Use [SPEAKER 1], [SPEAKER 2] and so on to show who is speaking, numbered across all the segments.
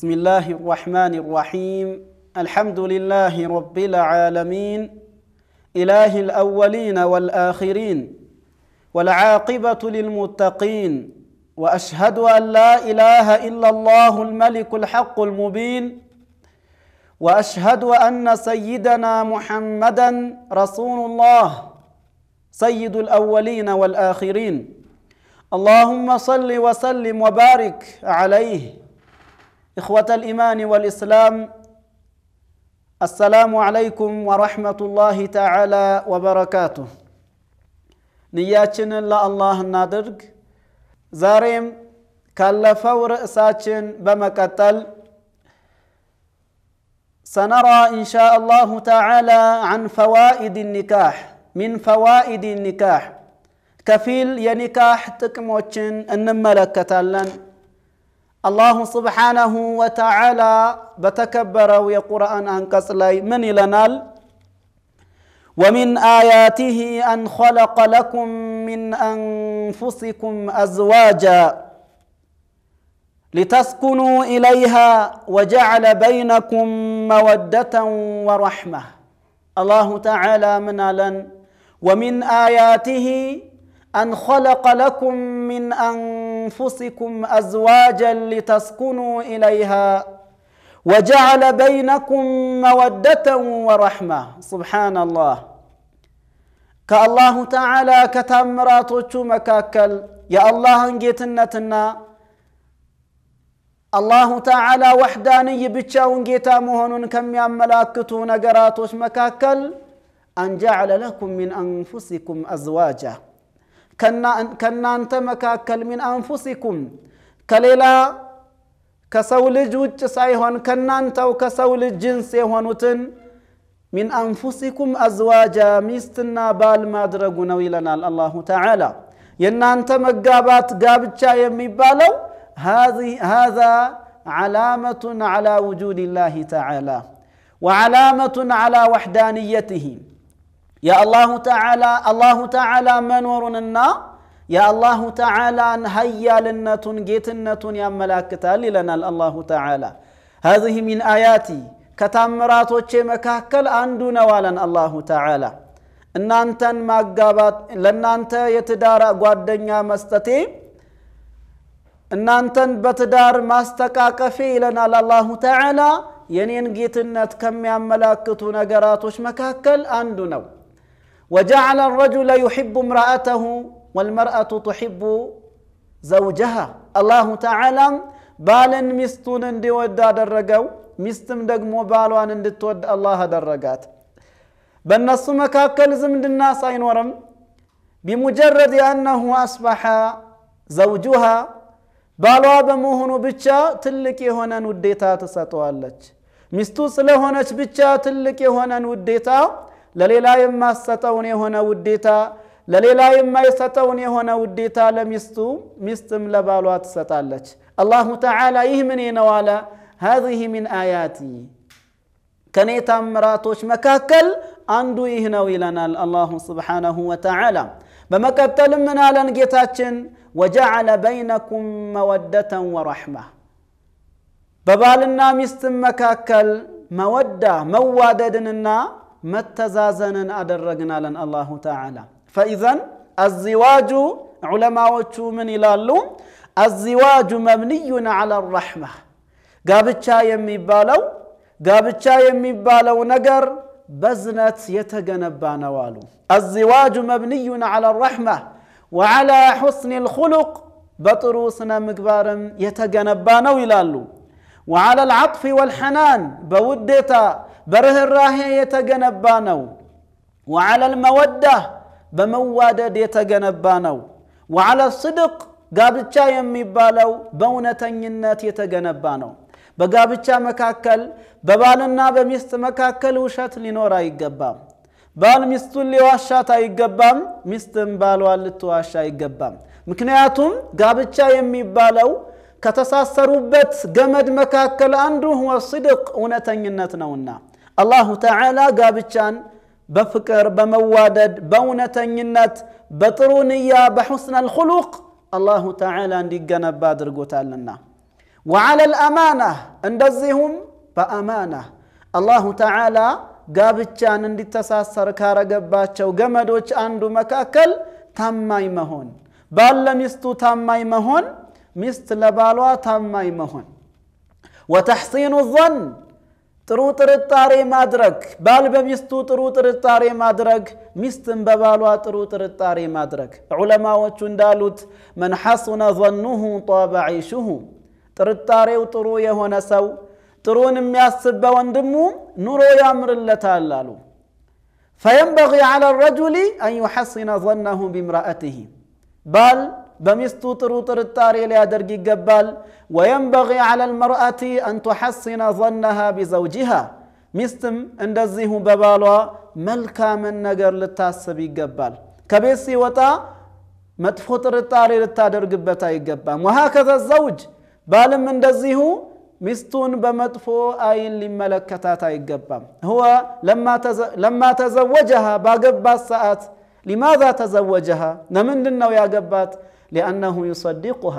[SPEAKER 1] بسم الله الرحمن الرحيم الحمد لله رب العالمين إله الأولين والآخرين والعاقبة للمتقين وأشهد أن لا إله إلا الله الملك الحق المبين وأشهد أن سيدنا محمدا رسول الله سيد الأولين والآخرين اللهم صل وسلم وبارك عليه إخوة الإيمان والإسلام السلام عليكم ورحمة الله تعالى وبركاته نياتنا الله نادرج زاريم فور ساتن بمكتل سنرى إن شاء الله تعالى عن فوائد النكاح من فوائد النكاح كفيل ينكاح تكموتشن أن ملكتلن الله سبحانه وتعالى بتكبر ويا قرآن አንቀጽ ላይ من لنال ومن آياته أن خلق لكم من أنفسكم أزواجا لتسكنوا إليها وجعل بينكم مودة ورحمة الله تعالى من لن ومن آياته أن خلق لكم من أنفسكم أزواجا لتسكنوا إليها وجعل بينكم مودة ورحمة سبحان الله كالله تعالى كتمرات مكاكل يا الله تنا الله تعالى وحداني بيتشا ونجيتا مهنون كم يملاكتو نقراتوش مكاكل أن جعل لكم من أنفسكم أزواجا ከእናንተ መካከል ሚን አንፉሲኩም ከሌላ ከሰው ልጅ ውጭ ሳይሆን ከእናንተው ከሰው ልጅ ጅንስ የሆኑትን ሚን አንፉሲኩም አዝዋጃ ሚስትና ባል ማድረጉ ነው ይለናል አላሁ ተዓላ የእናንተ መጋባት ጋብቻ የሚባለው ሃዛ ዓላመቱን ዓላ ውጁድ ላህ ተዓላ وعلامة على وحدانيته የአላሁ ተዓላ አላሁ ተዓላ መኖሩንና የአላሁ ተዓላን ሀያልነቱን ጌትነቱን ያመላክታል ይለናል አላሁ ተዓላ هذه من آياتي ከታምራቶቼ መካከል አንዱ ነው አለን አላሁ ተዓላ እናንተን ማጋባት ለእናንተ የትዳር ጓደኛ መስጠቴ እናንተን በትዳር ማስተቃቀፌ ይለናል አላሁ ተዓላ የኔን ጌትነት ከሚያመላክቱ ነገራቶች መካከል አንዱ ነው وجعل الرجل يحب امرأته والمرأة تحب زوجها الله تعالى بالا مستون اندود درجو مستم دقمو بالوان اندتود الله درجات بالنص مكاكل زمد الناس ورم بمجرد أنه أصبح زوجها بالوا بمهنو بچا تلك يهونا وديتا تساتوالج مستو سلهونج بچا تلك يهونا وديتا لليلا يما ستوني هنا وديتا لليلا يما ستوني هنا وديتا لمستو مستم لبالوات ستالت الله تعالى يهمني نوالا هذه من آياتي كنيتا مراتوش مكاكل أندو إهنا ويلنا الله سبحانه وتعالى بمكتل من آلن جيتاتشن وجعل بينكم مودة ورحمة ببالنا مستم مكاكل مودة موادة دننا متزازنن أدرقنا لن الله تعالى فإذا الزواج علماء من إلى اللوم الزواج مبني على الرحمة قابتشا يمي بالو قابتشا يمي بالو نقر بزنت يتقنبان والو الزواج مبني على الرحمة وعلى حسن الخلق بطروسنا مقبار يتقنبان ويلالو وعلى العطف والحنان بودتا በርኅራሄ የተገነባ ነው። ወዓለል መወዳ በመዋደድ የተገነባ ነው። ወዓለ ስድቅ ጋብቻ የሚባለው በእውነተኝነት የተገነባ ነው። በጋብቻ መካከል በባልና በሚስት መካከል ውሸት ሊኖር አይገባም። ባል ሚስቱን ሊዋሻት አይገባም። ሚስትም ባሏን ልትዋሻ አይገባም። ምክንያቱም ጋብቻ የሚባለው ከተሳሰሩበት ገመድ መካከል አንዱ ወስድቅ እውነተኝነት ነውና አላሁ ተዓላ ጋብቻን በፍቅር በመዋደድ በእውነተኝነት በጥሩ ንያ በሑስን አልኹሉቅ አላሁ ተዓላ እንዲገነባ አድርጎታልና ወዓላ ልአማና እንደዚሁም በአማና አላሁ ተዓላ ጋብቻን እንዲተሳሰር ካረገባቸው ገመዶች አንዱ መካከል ታማኝ መሆን ባል ለሚስቱ ታማኝ መሆን ሚስት ለባሏ ታማኝ መሆን ወተሕሲኑ ظን ترو ترطاري مادرك بال بميستو ترو ترطاري مادرك ميستن ببالوا ترو ترطاري مادرك علماء وچندالوت من حسن ظنه طاب عيشه ترطاري وترو يهون سو ترو نمياس سبا واندمو نرو يامر اللتالالو فينبغي على الرجل أن يحصن ظنه بامرأته بال بمستو تروتر التاري لأدرقي قبال وينبغي على المرأة أن تحسن ظنها بزوجها مستم اندزيه ببالوا ملكا من نقر للتاسبي قبال كبيسي وطا متفوتر التاري للتادر قبتا يقبال وهكذا الزوج بالم اندزيه مستون بمدفو آي أين لملكتاتا يقبام هو لما, تز... لما تزوجها باقبا الساعات لماذا تزوجها نمن دنو يا قبات ሊአነሁ ዩሰዲቁሃ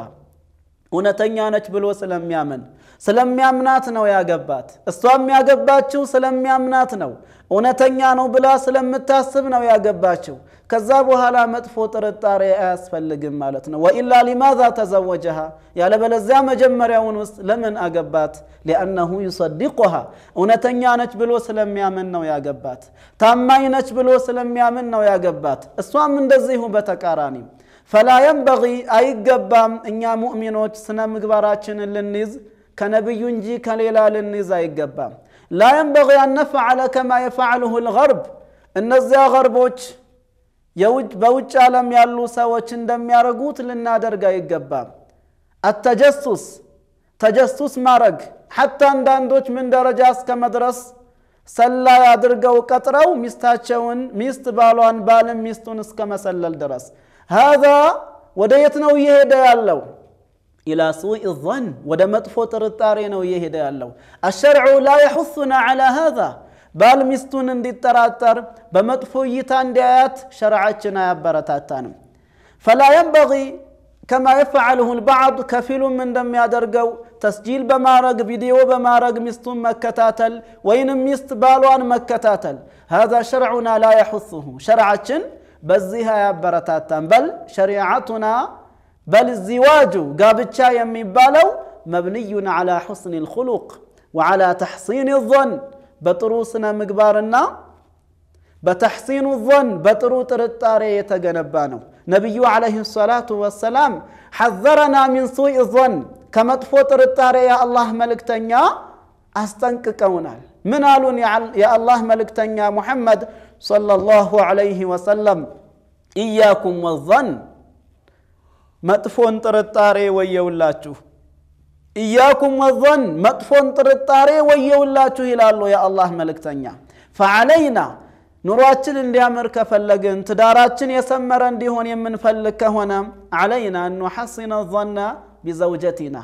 [SPEAKER 1] እውነተኛ ነች ብሎ ስለሚያምን ስለሚያምናት ነው ያገባት። እሷም ያገባችው ስለሚያምናት ነው፣ እውነተኛ ነው ብላ ስለምታስብ ነው ያገባችው። ከዛ በኋላ መጥፎ ጥርጣሬ አያስፈልግም ማለት ነው። ወኢላ ሊማዛ ተዘወጀሃ፣ ያለበለዚያ መጀመሪያውን ውስጥ ለምን አገባት? ሊአነሁ ዩሰዲቁሃ፣ እውነተኛ ነች ብሎ ስለሚያምን ነው ያገባት። ታማኝ ነች ብሎ ስለሚያምን ነው ያገባት። እሷም እንደዚሁ በተቃራኒም فلا ينبغي أي قبام إنيا مؤمنوش مؤمن مقبارا چن لنز كنبي ينجي كليلا لنز أي قبام لا ينبغي أن نفعل كما يفعله الغرب إن الزيا غربوش يوج بوج عالم يالو سوى چندم يارقوت لنادر قاي قبام التجسس تجسس مارق حتى عندان دوش من درجة كمدرس سلا يادرقو قطرو مستاچون مست بالوان بالم مستون اسكما سلا الدرس هذا وده وياه يهدى الله إلى سوء الظن وده متفوت رتارين ويهدى الله الشرع لا يحثنا على هذا بل مستون دي التراتر بمتفو يتان ديات شرعاتنا يبرتاتان فلا ينبغي كما يفعله البعض كفيل من دم يدرقو تسجيل بمارق فيديو بمارق مستون مكتاتل وين مست بالوان مكتاتل هذا شرعنا لا يحثه شرعاتنا بزيها يا برتاتان بل شريعتنا بل الزواج قابتشا يمي بالو مبني على حسن الخلق وعلى تحصين الظن بطروسنا مقبارنا بتحصين الظن بطرو ترتاري يتقنبانو نبي عليه الصلاة والسلام حذرنا من سوء الظن كما تفوتر التاري يا الله ملك تنيا أستنك كونال من يا الله ملك تنيا محمد صلى الله عليه وسلم إياكم والظن مطفون ترطاري ويولاچو إياكم والظن مطفون ترطاري ويولاچو يلالو يا الله ملكتنيا فعلينا نراتشن اندي امر كفلغن تداراتشن يسمر اندي هون يمن فلك علينا ان نحصن الظن بزوجتنا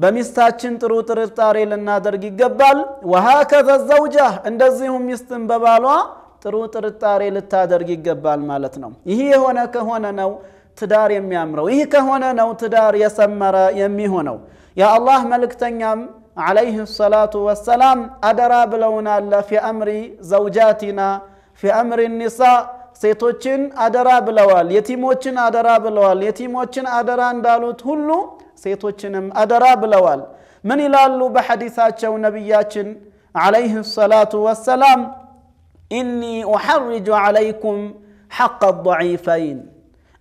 [SPEAKER 1] بمستاتشن ترو ترطاري لنا درغي جبال وهكذا الزوجه اندزيهم يستن ببالوا ጥሩ ጥርጣሬ ልታደርግ ይገባል ማለት ነው። ይህ የሆነ ከሆነ ነው ትዳር የሚያምረው። ይህ ከሆነ ነው ትዳር የሰመረ የሚሆነው። የአላህ መልእክተኛም ዓለይህ ሰላቱ ወሰላም አደራ ብለውናል። ፊ አምሪ ዘውጃቲና ፊ አምሪ ኒሳ ሴቶችን አደራ ብለዋል። የቲሞችን አደራ ብለዋል። የቲሞችን አደራ እንዳሉት ሁሉ ሴቶችንም አደራ ብለዋል። ምን ይላሉ በሐዲሳቸው ነቢያችን ዓለይህ ሰላቱ ወሰላም إني أحرج عليكم حق الضعيفين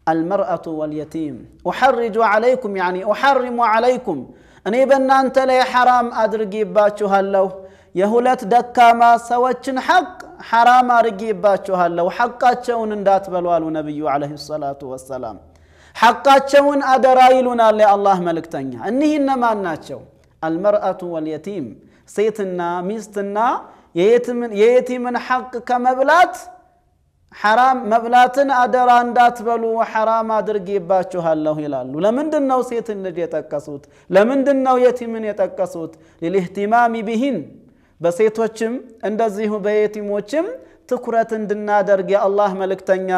[SPEAKER 1] المرأة واليتيم أحرج عليكم يعني أحرم عليكم أني بنا أنت لي حرام أدرقي باتشو هلو يهولت دكا ما سواتشن حق حرام أرقي باتشو هلو حقا تشون اندات بلوالو نبي عليه الصلاة والسلام حقا تشون أدرايلنا لي الله ملك تنيا أني إنما الناتشو المرأة واليتيم سيتنا ميستنا የየቲምን ሐቅ ከመብላት ሐራም መብላትን አደራ እንዳትበሉ ሐራም አድርጌባችኋለሁ ይላሉ ለምንድን ነው ሴት ንድ የጠቀሱት ለምንድን ነው የቲምን የጠቀሱት ሊልእህቲማሚ ቢሂን በሴቶችም እንደዚሁ በየቲሞችም ትኩረት እንድናደርግ የአላህ መልእክተኛ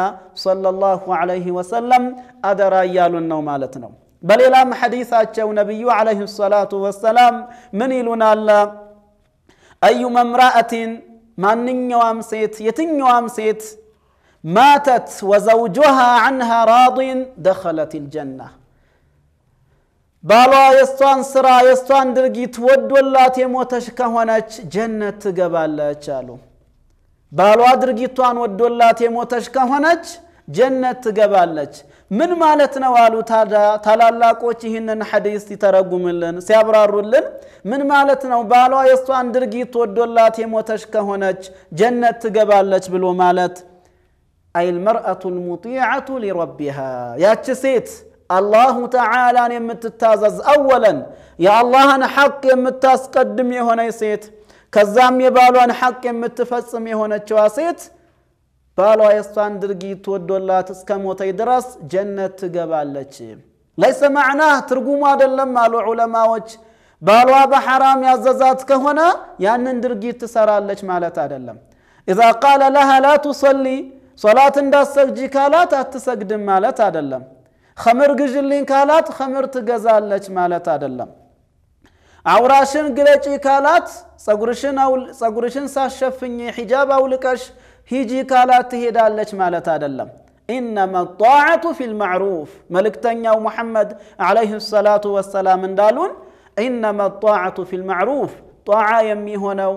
[SPEAKER 1] ሰለላሁ ዐለይሂ ወሰለም አደራ እያሉን ነው ማለት ነው በሌላም ሐዲሳቸው ነቢዩ ዐለይሂ ሰላቱ ወሰላም ምን ይሉናላ أيما امرأة ما نيوام سيت يتنيوام سيت ماتت وزوجها عنها راض دخلت الجنة بالوا يستوان سرا يستوان درقي تود ولا تيموتش كهونج جنة قبال لأجالو بالوا درقي توان ود ولا تيموتش كهونج جنة قبال لأجالو من مالتنا والو تادا تلالا كوتشي هنن حديث تترقم لن سيبرار لن من مالتنا والو يستو اندرقي تودولات يموتش كهونج جنة تقبالج بلو مالت أي المرأة المطيعة لربها يا تسيت الله تعالى يمتتازز أولا يا الله أنا حق يمتاسقدم يهوني سيت كزام يبالو أنا حق يمتفصم يهوني ሴት ባሏ የእሷን ድርጊት ወዶላት እስከ ሞተይ ድረስ ጀነት ትገባለች። ለይሰ ማዕናህ ትርጉሙ አይደለም አሉ ዑለማዎች። ባሏ በሐራም ያዘዛት ከሆነ ያንን ድርጊት ትሰራለች ማለት አይደለም። ኢዛ ቃለ ለሃ ላ ቱሰሊ ሶላት እንዳሰግጂ ካላት አትሰግድም ማለት አይደለም። ኸምር ግዥልኝ ካላት ኸምር ትገዛለች ማለት አይደለም። አውራሽን ግለጪ ካላት ጸጉርሽን ሳሸፍኝ ሒጃብ አውልቀሽ هيجي قالت هيدا لش مالت أدلم إنما الطاعة في المعروف ملكتني يا محمد عليه الصلاة والسلام دالون إنما الطاعة في المعروف طاعة يمي هنا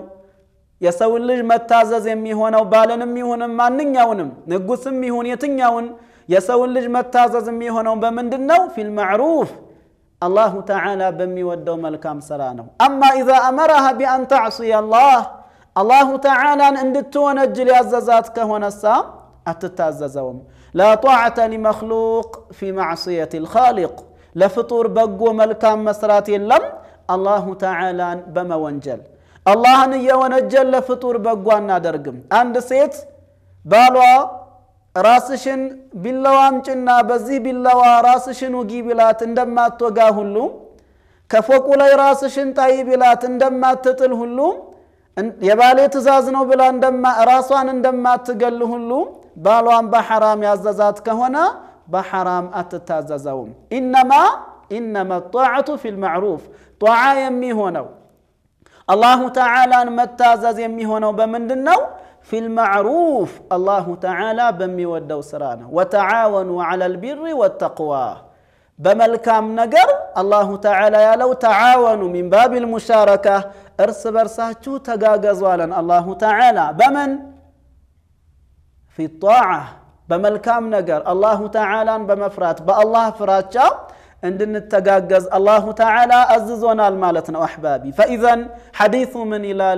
[SPEAKER 1] يسوي اللج متازة يمي هنا وبالن يمي هنا ما نجني ونم نقص يمي هون يتنجني ون يسوي اللج متازة يمي هنا وبمن دنو في المعروف الله تعالى بمي ودو ملكام سرانه أما إذا أمرها بأن تعصي الله አላሁ ተዓላን እንድትወነጅል ያዘዛት ከሆነሳ አትታዘዘውም ላ ጣዕተ ሊመክሉቅ ፊ ማዕስየት ልኻሊቅ ለፍጡር በጎ መልካም መስራት የለም አላሁ ተዓላን በመወንጀል አላህን እየወነጀል ለፍጡር በጎ አናደርግም አንድ ሴት ባሏ ራስሽን ቢላዋ አምጭና በዚህ ቢላዋ ራስሽን ውጊ ቢላት እንደማትወጋ ሁሉ ከፎቁ ላይ ራስሽን ጣይ ቢላት እንደማትጥል ሁሉ يبالي تزازنو بلا اندما راسوان اندما تقلو هلو بالوان بحرام يزازات كهونا بحرام اتتازازاوم إنما إنما الطاعة في المعروف طاعة يمي هونو الله تعالى متازاز يمي هونو بمندنو في المعروف الله تعالى بمي ودو سرانا وتعاونوا على البر والتقوى بملكام نقر الله تعالى يا لو تعاونوا من باب المشاركة ارس برساتو تقاقا زوالا الله تعالى بمن في الطاعة بملكام نقر الله تعالى بمفرات با الله فرات عندنا التقاقز الله تعالى أززونا المالتنا أحبابي فإذا حديث من إلى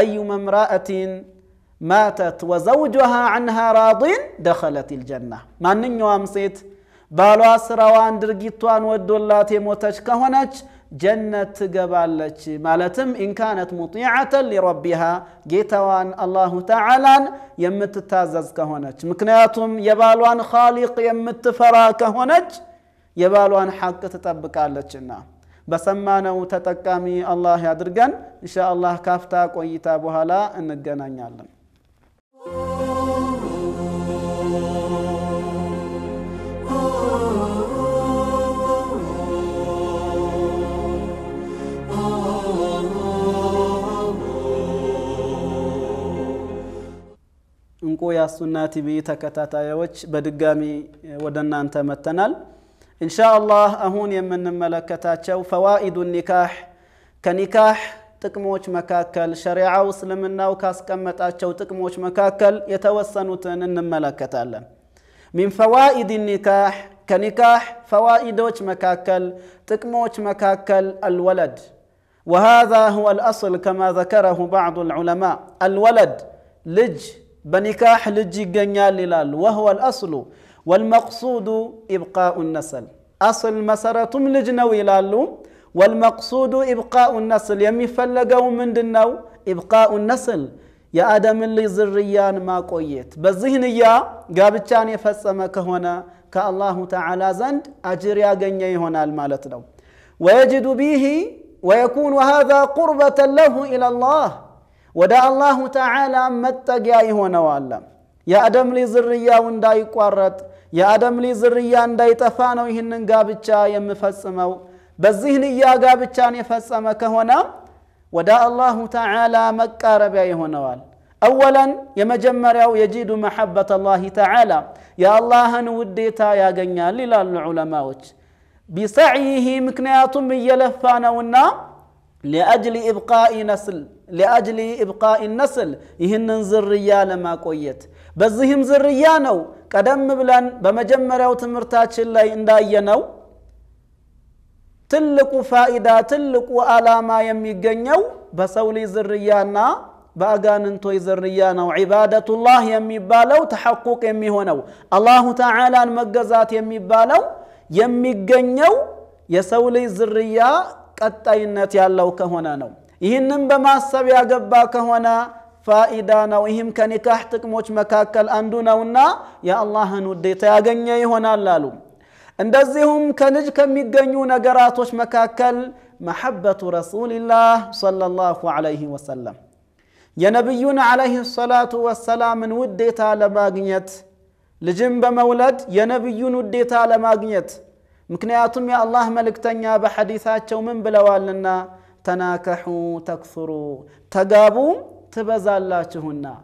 [SPEAKER 1] أي امرأة ماتت وزوجها عنها راض دخلت الجنة ما ننجو أمسيت بالواسر وان درقيتوان ودولاتي موتش ጀነት ትገባለች። ማለትም ኢንካነት ሙጢዓተን ሊረቢሃ ጌታዋን አላሁ ተዓላን የምትታዘዝ ከሆነች፣ ምክንያቱም የባሏን ኻሊቅ የምትፈራ ከሆነች የባሏን ሐቅ ትጠብቃለችና። በሰማነው ተጠቃሚ አላህ ያድርገን። እንሻ ካፍታ ቆይታ በኋላ እንገናኛለን። እንቁ ያሱና ቲቪ ተከታታዮች በድጋሚ ወደ እናንተ መጥተናል ኢንሻአላህ አሁን የምንመለከታቸው ፈዋኢዱ ኒካህ ከኒካህ ጥቅሞች መካከል ሸሪዓው እስልምናው ካስቀመጣቸው ጥቅሞች መካከል የተወሰኑትን እንመለከታለን ሚን ፈዋኢድ ኒካህ ከኒካህ ፈዋኢዶች መካከል ጥቅሞች መካከል አልወለድ وهذا هو الأصل كما ذكره بعض العلماء الولد لج بنكاح لجي جنيال للال وهو الأصل والمقصود إبقاء النسل أصل مسارة لجنا للال والمقصود إبقاء النسل يمي فلقوا من دنو إبقاء النسل يا آدم اللي زريان ما قويت بزهن يا قابتشان يفسمك هنا كالله تعالى زند أجريا جنيه هنا المالتنا ويجد به ويكون هذا قربة له إلى الله ودا الله تعالى متجا يهون وعلا يا أدم لي زرية ونداي قرط يا أدم لي زرية نداي تفان ويهنن قابتشا يمفسمو بزهن يا قابتشا يفسمك هنا ودا الله تعالى مكة ربيا يهون وعلا أولا يمجمر أو يجيد محبة الله تعالى يا الله نوديتا يا قنيا للا العلماء بسعيه مكنياتم يلفانونا لأجل إبقاء نسل لأجل إبقاء النسل يهنن زرية لما قويت بزهم زريانو قدم بلان بمجمرة وتمرتاتش اللي اندايانو تلقوا فائدة تلقوا آلاما يميقنيو بسولي زريانا باغان انتو يزريانا وعبادة الله يميبالو تحقق يميهونو الله تعالى المقزات يميبالو يميقنيو يسولي زريا قطعينة يالو كهونانو ይህንም በማሰብ ያገባ ከሆነ ፋኢዳ ነው። ይህም ከኒካህ ጥቅሞች መካከል አንዱ ነውና የአላህን ውዴታ ያገኘ ይሆናል አሉ። እንደዚሁም ከልጅ ከሚገኙ ነገራቶች መካከል መሐበቱ ረሱልላህ ሰለላሁ ዐለይሂ ወሰለም የነቢዩን ዐለይሂ ሰላቱ ወሰላምን ውዴታ ለማግኘት ልጅም በመውለድ የነቢዩን ውዴታ ለማግኘት ምክንያቱም የአላህ መልእክተኛ በሐዲታቸው ምን ብለዋልና تناكحوا تكثروا تقابوا تبزا الله تهنا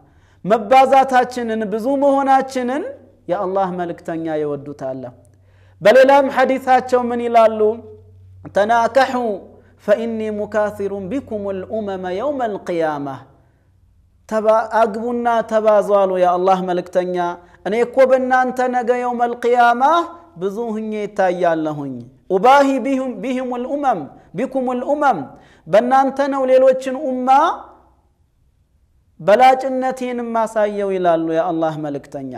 [SPEAKER 1] بزوم بزو مهوناتشنن يا الله ملك تنيا يودو تالا بل لام حديثات من يلالو تناكحوا فإني مكاثر بكم الأمم يوم القيامة تبا أقبنا تبازالوا يا الله ملك تنيا أنا يكوبنا أنت نجا يوم القيامة بزوهن يتايا لهن أباهي بهم, بهم الأمم بكم الأمم በእናንተ ነው ሌሎችን ኡማ በላጭነቴን ማሳየው ይላሉ የአላህ መልእክተኛ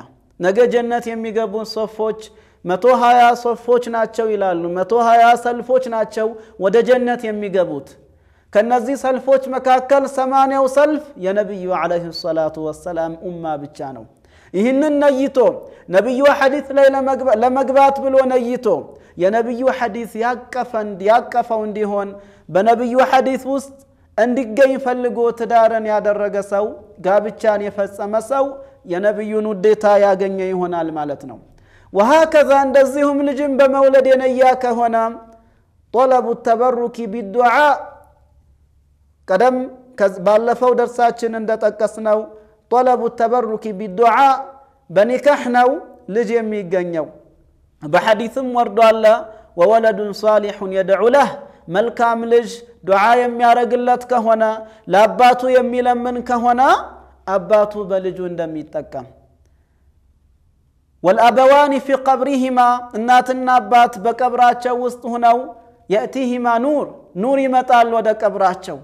[SPEAKER 1] ነገ ጀነት የሚገቡን ሶፎች መቶ ሀያ ሶፎች ናቸው ይላሉ መቶ ሀያ ሰልፎች ናቸው ወደ ጀነት የሚገቡት ከነዚህ ሰልፎች መካከል ሰማንያው ሰልፍ የነቢዩ አለህ ሰላቱ ወሰላም ኡማ ብቻ ነው ይህንን ነይቶ ነቢዩ ሐዲት ላይ ለመግባት ብሎ ነይቶ የነቢዩ ሐዲት ያቀፈው እንዲሆን بنبي حديث وست عندك جين فلقو تدارن يا درجة سو قابتشان يفسم سو يا نبي ينود تايا جن يهون على مالتنا وهكذا عندزهم لجنب مولدنا إياك هنا طلب التبرك بالدعاء قدم بالفو درساتشن عند تكسنو طلب التبرك بالدعاء بنكحنو لجمي جنيو بحديثم ورد الله وولد صالح يدعو له ملكام لج دعاء يمارق اللات كهونا لاباتو يميلا من كهونا أباتو بلجون دمي تكام والأبوان في قبرهما النات النابات بكبراتش وسطهنا يأتيهما نور نور يمتال ودى كبراتش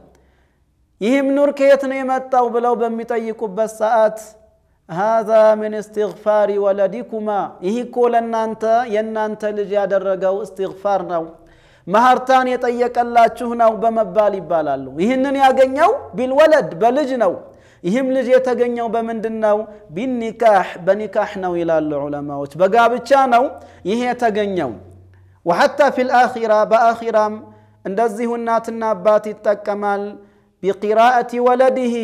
[SPEAKER 1] يهم نور كيتن يمتاو بلو بميتايكو بساعات هذا من استغفار ولدكما يهي كولا نانتا ينانتا لجيادر رقاو استغفارنا مهرتان يطيق الله چهنا بمبالي بالالو يهنن يا ياغنيو بالولد بالجنو يهم لج يتغنيو بمندنو بالنكاح بنكاحنو الى العلماء بقابتشانو يهي يتغنيو وحتى في الآخرة بآخرة اندزيه الناتنا باتي التكمال بقراءة ولده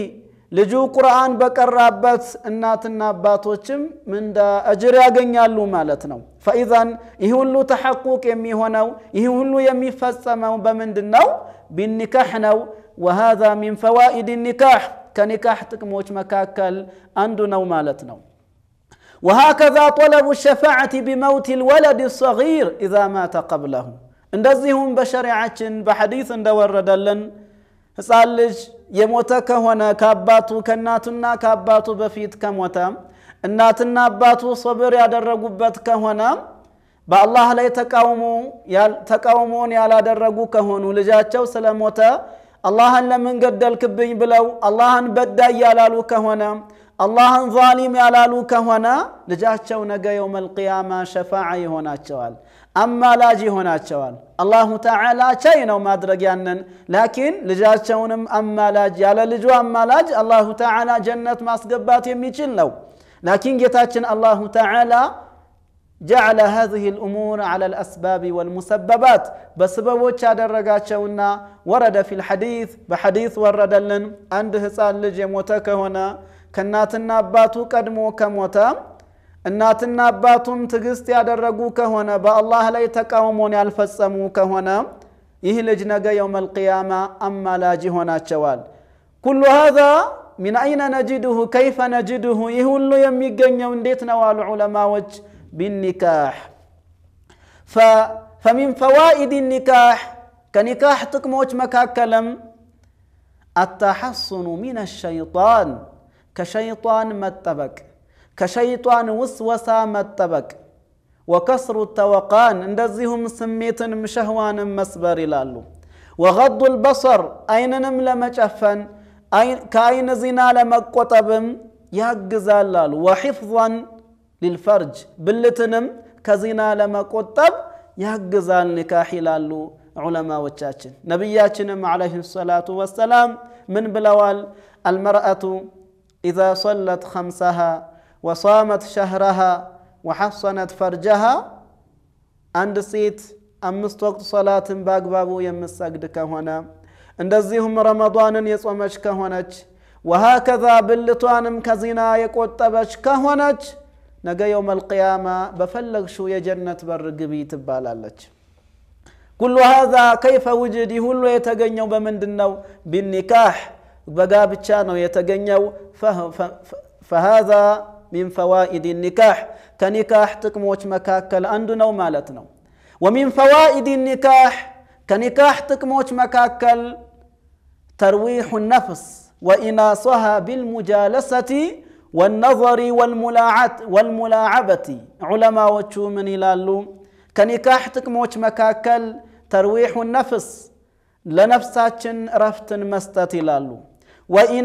[SPEAKER 1] لجو ልጁ ቁርአን በቀራበት እናትና አባቶችም ምንዳ እጅር ያገኛሉ ማለት ነው ፈኢዛን ይህ ሁሉ ተሐቁቅ የሚሆነው ይህ ሁሉ يمي በምንድን بمن دنو بالنكاحنو وهذا من فوائد النكاح كنكاح تكموش مكاكل نو مالتنو وهكذا طلب الشفاعة بموت الولد الصغير إذا مات قبله اندزهم بشريعة بحديث دوردلن ህፃን ልጅ የሞተ ከሆነ ከአባቱ ከእናቱና ከአባቱ በፊት ከሞተ እናትና አባቱ ሶብር ያደረጉበት ከሆነ በአላህ ላይ ተቃውሞን ያላደረጉ ከሆኑ ልጃቸው ስለሞተ አላህን ለምን ገደልክብኝ ብለው አላህን በዳይ ያላሉ ከሆነ አላህን ዛሊም ያላሉ ከሆነ ልጃቸው ነገ የውመል ቅያማ ሸፋዓ ይሆናቸዋል። أما لاجي هنا شوال الله تعالى شينا وما أدري لكن لجات شونم أما لاجي على لجوا أما لاج الله تعالى جنة ما سقبات يميشلو لكن جتاتشن الله تعالى جعل هذه الأمور على الأسباب والمسببات بسبب وشاد الرقاشونا ورد في الحديث بحديث ورد لن عند هسال لجي هنا كناتنا باتو كدمو كموتا እናትና አባቱም ትዕግስት ያደረጉ ከሆነ በአላህ ላይ ተቃውሞን ያልፈጸሙ ከሆነ ይህ ልጅ ነገ የውም አልቅያማ አማላጅ ይሆናቸዋል ኩሉ ሀዛ ሚን አይነ ነጅድሁ ከይፈ ነጅድሁ ይህ ሁሉ የሚገኘው እንዴት ነው አሉ ዑለማዎች ቢኒካህ ፈሚን ፈዋኢድ ኒካህ ከኒካህ ጥቅሞች መካከልም አታሐሱኑ ሚን አሸይጣን ከሸይጣን መጠበቅ كشيطان وسوسا متبك وكسر التوقان اندزهم سميت مشهوان مسبر لالو وغض البصر اين نمل اين كاين زنا لمقطب يقزال لالو وحفظا للفرج بلتنم كزنا لمقطب يقزال نكاح لالو علماء وشاشن نبياتنا عليه الصلاة والسلام من بلوال المرأة إذا صلت خمسها وصامت شهرها وحصنت فرجها عند سيت አምስት ወቅት ሶላትን በአግባቡ የምትሰግድ ከሆነ እንደዚሁም ረመዷንን የጾመች ከሆነች ወሃከዛ ብልቷንም ከዚና የቆጠበች ከሆነች ነገ የውም አልቅያማ በፈለግሽው የጀነት በር ግቢ ትባላለች ኩሉ ሃዛ ከይፈ ውጅድ ሁሉ የተገኘው በምንድን ነው ቢኒካህ በጋብቻ ነው የተገኘው ፈሃዛ من فوائد النكاح كنكاح تكموت مكاكل نو ومالتنا ومن فوائد النكاح كنكاح تكموت مكاكل ترويح النفس وإناصها بالمجالسة والنظر والملاعبة علماء وجو من إلى كنكاح تكموت مكاكل ترويح النفس ለነፍሳችን እረፍትን መስጠት ይላሉ።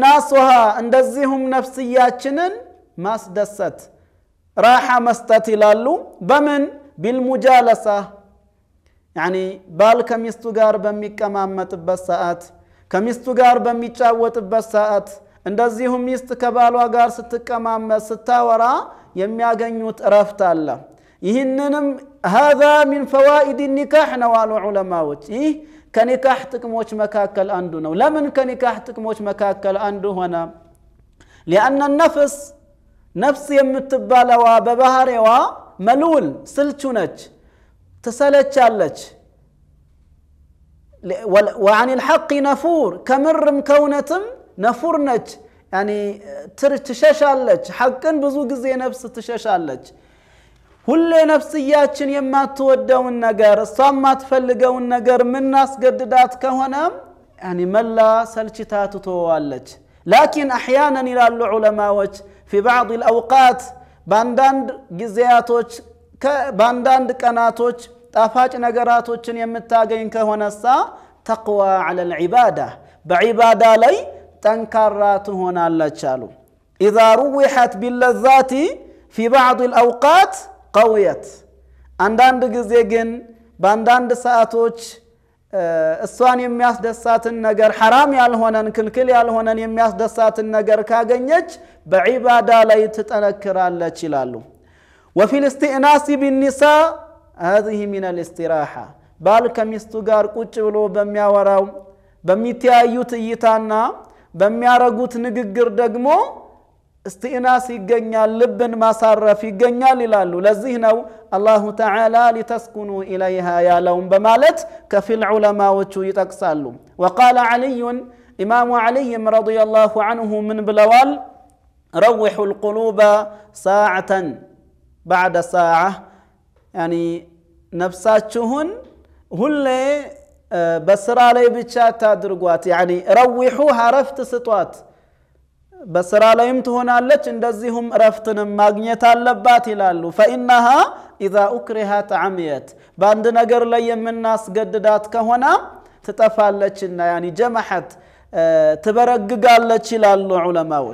[SPEAKER 1] اندزهم እንደዚሁም ማስደሰት ራሓ መስጠት ይላሉ በምን ቢልሙጃለሳ ያኒ ባል ከሚስቱ ጋር በሚቀማመጥበት ሰዓት ከሚስቱ ጋር በሚጫወጥበት ሰዓት እንደዚሁም ሚስት ከባሏ ጋር ስትቀማመጥ ስታወራ የሚያገኙት እረፍት አለ ይህንንም هذا من فوائد النكاح نوال علماዎች ይህ ከኒካህ ጥቅሞች መካከል አንዱ ነው ለምን ከኒካህ ጥቅሞች መካከል አንዱ ሆነ لأن النفس نفس يمتبالا و يمتبالوا و ملول سلتونج تسالتش علتش وعن الحق نفور كمر مكونتم نفور نج يعني تر تشاش علتش حقا بزوج زي نفس تشاش علتش هل نفسياتشن يما تودون نجار صام ما نجار من ناس قددات كهنم يعني ملا سلتشتات توالتش لكن احيانا الى العلماء وجه في بعض الأوقات باندند جزياتوش باندند كناتوش تفاج نقراتوش يمتاقين كهونسا تقوى على العبادة بعبادة لي تنكرات هنا اللجال إذا روحت باللذات في بعض الأوقات قويت عندند جزيقين باندند ساتوش እሷን የሚያስደሳትን ነገር ሐራም ያልሆነን ክልክል ያልሆነን የሚያስደሳትን ነገር ካገኘች በዒባዳ ላይ ትጠነክራለች ይላሉ። ወፊ ልስትእናሲ ቢኒሳ ሀዚህ ሚን ልስትራሓ ባል ከሚስቱ ጋር ቁጭ ብሎ በሚያወራው በሚተያዩት እይታና በሚያረጉት ንግግር ደግሞ استئناس يجنال لبن ما صرف يجنال يلالو لذه نو الله تعالى لتسكنوا إليها يا لوم بمالت كفي العلماء وچو يتقسالو وقال علي إمام علي رضي الله عنه من بلوال روحوا القلوب ساعة بعد ساعة يعني نفساتشهن هل آه، بسرالي بيتشات تادرقوات يعني روحوها رفت سطوات بسرا لهم تهنا لك إن دزهم رفتن مغنيت على باتيلا فإنها إذا أكرهت عميت بعد نجر لي من الناس قددات كهنا تتفعل لك يعني جمحت تبرق قال لك إلى العلماء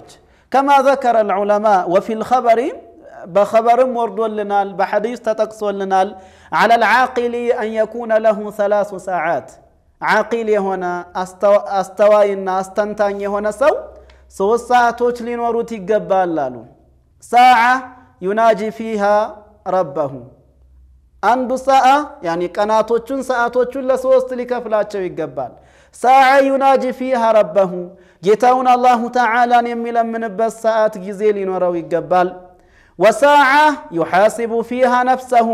[SPEAKER 1] كما ذكر العلماء وفي الخبر بخبر مرد لنا بحديث تتقص لنا على العاقل أن يكون له ثلاث ساعات عاقل هنا أستوى أستوى أستنتاني هنا سو ሶስት ሰዓቶች ሊኖሩት ይገባል አሉ ሳዓ ዩናጂ ፊሃ ረበሁ አንዱ ሰዓ ያኒ ቀናቶቹን ሰዓቶቹን ለሶስት ሊከፍላቸው ይገባል ሳዓ ዩናጂ ፊሃ ረበሁ ጌታውን አላሁ ተዓላን የሚለምንበት ሰዓት ጊዜ ሊኖረው ይገባል ወሳዓ ዩሐሲቡ ፊሃ ነፍሰሁ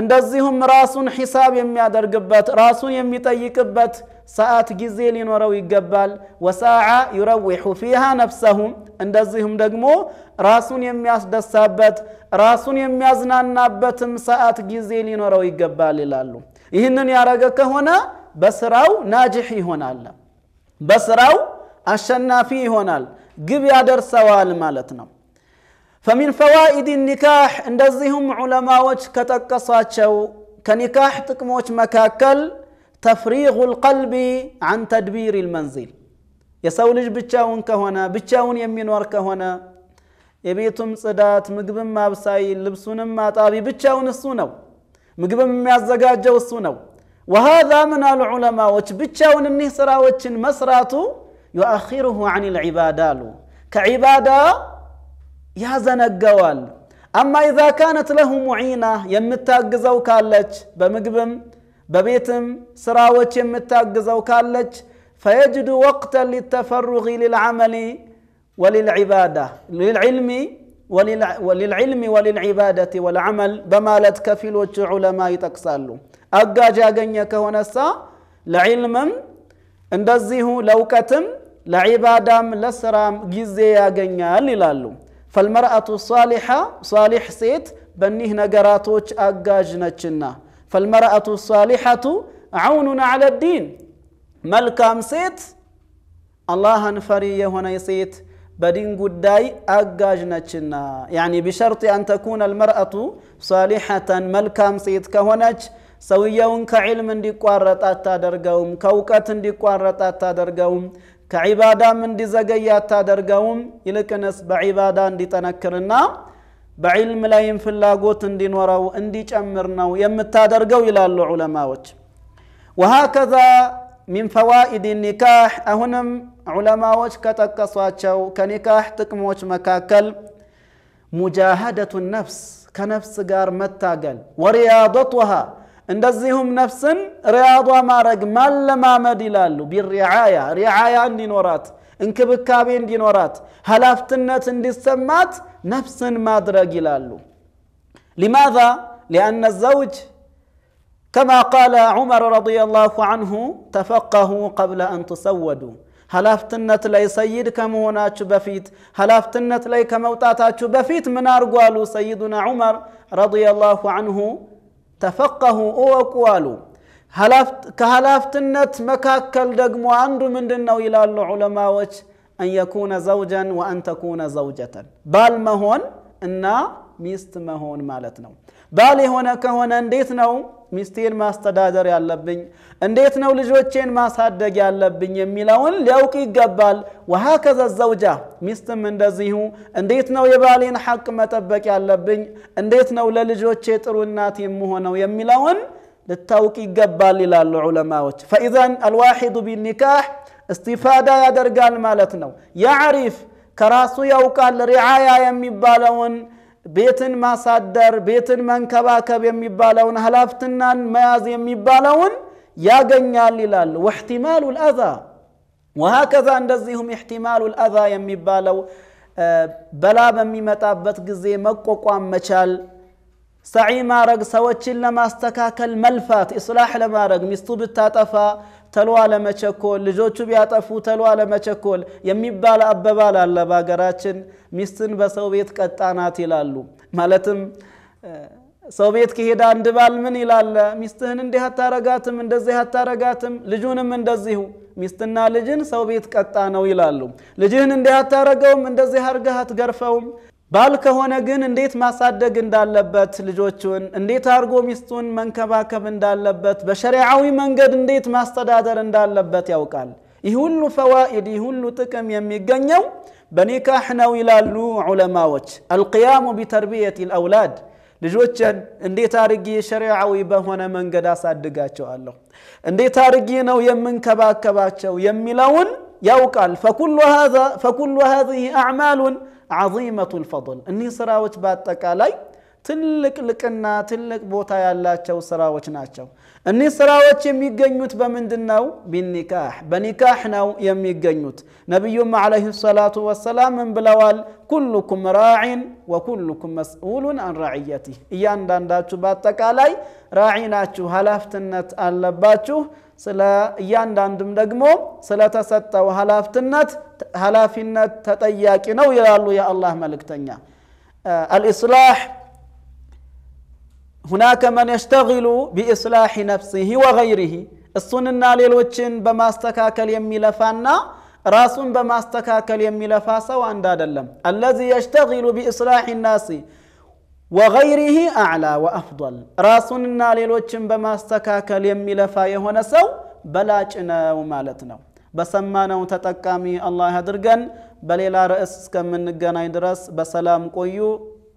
[SPEAKER 1] እንደዚሁም ራሱን ሒሳብ የሚያደርግበት ራሱን የሚጠይቅበት ሰዓት ጊዜ ሊኖረው ይገባል። ወሳዓ ዩረዊሑ ፊሃ ነፍሰሁ እንደዚሁም ደግሞ ራሱን የሚያስደሳበት ራሱን የሚያዝናናበትም ሰዓት ጊዜ ሊኖረው ይገባል ይላሉ። ይህንን ያረገ ከሆነ በስራው ናጅሕ ይሆናል፣ በስራው አሸናፊ ይሆናል፣ ግብ ያደርሰዋል ማለት ነው። ፈሚን ፈዋኢድ ኒካሕ እንደዚሁም ዑለማዎች ከጠቀሷቸው ከኒካሕ ጥቅሞች መካከል تفريغ القلب عن تدبير المنزل يسوي لج بتشاون كهنا بتشاون يمين ورك هنا يبيتم صدات مقب ما بساي لبسون ما طابي بتشاون الصنو مقب ما الزجاج والصنو وهذا من العلماء وتش بتشاون النهسرة وش مسراته يؤخره عن العبادة له كعبادة يا الجوال أما إذا كانت له معينة يمتاجزوك كالج بمقبم ببيتم سراوچ متاغزو كالچ فيجد وقتا للتفرغ للعمل وللعباده للعلم وللعلم وللعبادة والعمل بما لا تكفل علماء تكسالو أقاجا قنيا كهونسا لعلم اندزيه لوكتم لعبادة لسرام جزيا قنيا للالو فالمرأة الصالحة صالح سيت بنيه نقراتوش أقاج نتشنا فالمرأة الصالحة عون على الدين ملكام سيت الله نفري هنا يسيت بدين قداي أجاجنا يعني بشرط أن تكون المرأة صالحة ملكام سيت كهونج سويون كعلم دي قارت أتادرقوم كوكات دي قارت أتادرقوم كعبادة من دي زقيا أتادرقوم إلكنس بعبادة دي تنكرنا بعلم لا ينفلا قوت دين وراو انديش يمتا ويمتادر قوي العلماء وهكذا من فوائد النكاح اهنم علماء كتكسواتش كنكاح تكموش مكاكل مجاهدة النفس كنفس قار متاقل ورياضتها اندزيهم نفس رياضة ما رق ما لما مدلالو بالرعاية رعاية دين ورات انكبكابين دين ورات هلافتنة دي سمات نفس ما درج لالو لماذا لأن الزوج كما قال عمر رضي الله عنه تفقه قبل أن تسود هلافتنة لي سيد كمونا بفيت هلافتنة لي كموتاتا بفيت من أرقوالو سيدنا عمر رضي الله عنه تفقه أو أقوالو هلافت كهلافتنة مكاكل دقمو عنده من دنو إلى العلماء وش أن يكون زوجا وأن تكون زوجة بال ما هون إن ميست ما هون مالتنا بالي هنا كهون أنديتنا ميستين ما استدادر يا لبني أنديتنا ولجوتشين ما صدق يا لبني ميلون لوكي قبل وهكذا الزوجة ميست من دزيهم أنديتنا ويبالين حق ما تبك يا لبني أنديتنا ولجوتشيت روناتي مهنا ويميلون للتوكي قبل إلى العلماء فإذا الواحد بالنكاح استفادة يا درقال مالتنا يعرف كراسو يوكال رعاية يمبالون بيتن ما صدر بيتن من كباكب يمبالون هلافتنا مياز يمبالون يا جنيال ليلال واحتمال الأذى وهكذا عندزيهم احتمال الأذى يمبالو بلابا ميمتابت قزي مكوكو عم مشال سعي مارق سواتش لما استكاكل ملفات إصلاح لما مستوب التاتفا ተሎ አለመቸኮል፣ ልጆቹ ቢያጠፉ ተሎ አለመቸኮል የሚባል አበባል አለ በሀገራችን። ሚስትን በሰው ቤት ቀጣናት ይላሉ። ማለትም ሰው ቤት ከሄደ አንድ ባል ምን ይላለ ሚስትህን እንዲህ አታረጋትም፣ እንደዚህ አታረጋትም፣ ልጁንም እንደዚሁ ሚስትና ልጅን ሰው ቤት ቀጣ ነው ይላሉ። ልጅህን እንዲህ አታረገውም፣ እንደዚህ አርገህ አትገርፈውም ባል ከሆነ ግን እንዴት ማሳደግ እንዳለበት ልጆቹን፣ እንዴት አድርጎ ሚስቱን መንከባከብ እንዳለበት፣ በሸሪዓዊ መንገድ እንዴት ማስተዳደር እንዳለበት ያውቃል። ይህ ሁሉ ፈዋኢድ፣ ይህ ሁሉ ጥቅም የሚገኘው በኒካህ ነው ይላሉ ዑለማዎች። አልቅያሙ ቢተርቢየት ልአውላድ ልጆችን እንዴት አድርጌ ሸሪዓዊ በሆነ መንገድ አሳድጋቸዋለሁ፣ እንዴት አድርጌ ነው የምንከባከባቸው የሚለውን ያውቃል። ፈኩሉ ሀዚህ አዕማሉን عظيمة الفضل اني سراوت بات تكالي ትልቅ ልቅና ትልቅ ቦታ ያላቸው ስራዎች ናቸው። እኒህ ስራዎች የሚገኙት በምንድን ነው? ቢኒካህ በኒካህ ነው የሚገኙት። ነቢዩም ዓለይሂ ሰላቱ ወሰላም ምን ብለዋል? ኩሉኩም ራዒን ወኩሉኩም መስኡሉን አን ራዕየቲህ፣ እያንዳንዳችሁ በአጠቃላይ ራዒ ናችሁ፣ ኃላፊነት አለባችሁ። ስለ እያንዳንዱም ደግሞ ስለተሰጠው ኃላፊነት ተጠያቂ ነው ይላሉ የአላህ መልእክተኛ አልኢስላህ هناك من يشتغل بإصلاح نفسه وغيره السنة للوجن بماستكاكل يميلفانا راسون بماستكاكل يميلفا سواء دادلم الذي يشتغل بإصلاح الناس وغيره أعلى وأفضل راسون للوجن بماستكاكل يميلفا يهونسو بلاجنا ومالتنا بسمانا በሰማነው ተጠቃሚ አላህ አድርገን። በሌላ ርዕስ እስከምንገናኝ ድረስ بسلام قيو